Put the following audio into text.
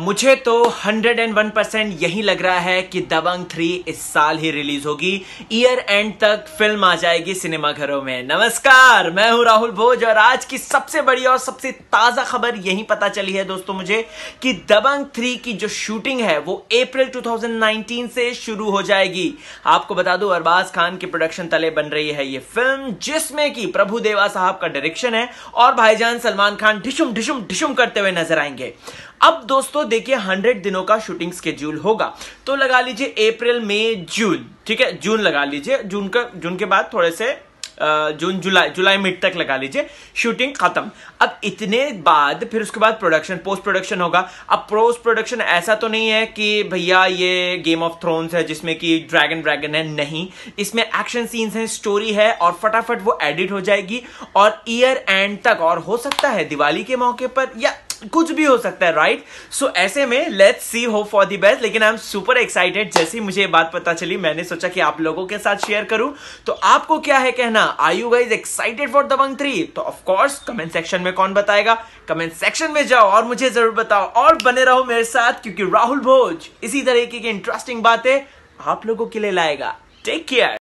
मुझे तो 101 परसेंट यही लग रहा है कि दबंग थ्री इस साल ही रिलीज होगी ईयर एंड तक फिल्म आ जाएगी सिनेमाघरों में नमस्कार मैं हूं राहुल भोज और आज की सबसे बड़ी और सबसे ताजा खबर यही पता चली है दोस्तों मुझे कि दबंग 3 की जो शूटिंग है वो अप्रैल 2019 से शुरू हो जाएगी आपको बता दू अरबाज खान की प्रोडक्शन तले बन रही है ये फिल्म जिसमें कि प्रभु देवा साहब का डायरेक्शन है और भाईजान सलमान खान ढिशुम ढिशुम ढिशुम करते हुए नजर आएंगे अब दोस्तों देखिए हंड्रेड दिनों का शूटिंग स्केड्यूल होगा तो लगा लीजिए अप्रैल मई जून ठीक है जून लगा लीजिए जून का जून के बाद थोड़े से जून जुलाई जुलाई मिड तक लगा लीजिए शूटिंग खत्म अब इतने बाद फिर उसके बाद प्रोडक्शन पोस्ट प्रोडक्शन होगा अब पोस्ट प्रोडक्शन ऐसा तो नहीं है कि भैया ये गेम ऑफ थ्रोन्स है जिसमें कि ड्रैगन ड्रैगन है नहीं इसमें एक्शन सीन्स हैं स्टोरी है और फटाफट वो एडिट हो जाएगी और ईयर एंड तक और हो सकता है दिवाली के मौके पर या कुछ भी हो सकता है राइट right? सो so, ऐसे में let's see hope for the best लेकिन आई एम सुपर एक्साइटेड जैसे ही मुझे ये बात पता चली मैंने सोचा कि आप लोगों के साथ शेयर करूं तो आपको क्या है कहना are you guys excited for Dabangg three तो ऑफकोर्स कमेंट सेक्शन में कौन बताएगा कमेंट सेक्शन में जाओ और मुझे जरूर बताओ और बने रहो मेरे साथ क्योंकि राहुल भोज इसी तरीके की इंटरेस्टिंग बातें आप लोगों के लिए लाएगा टेक केयर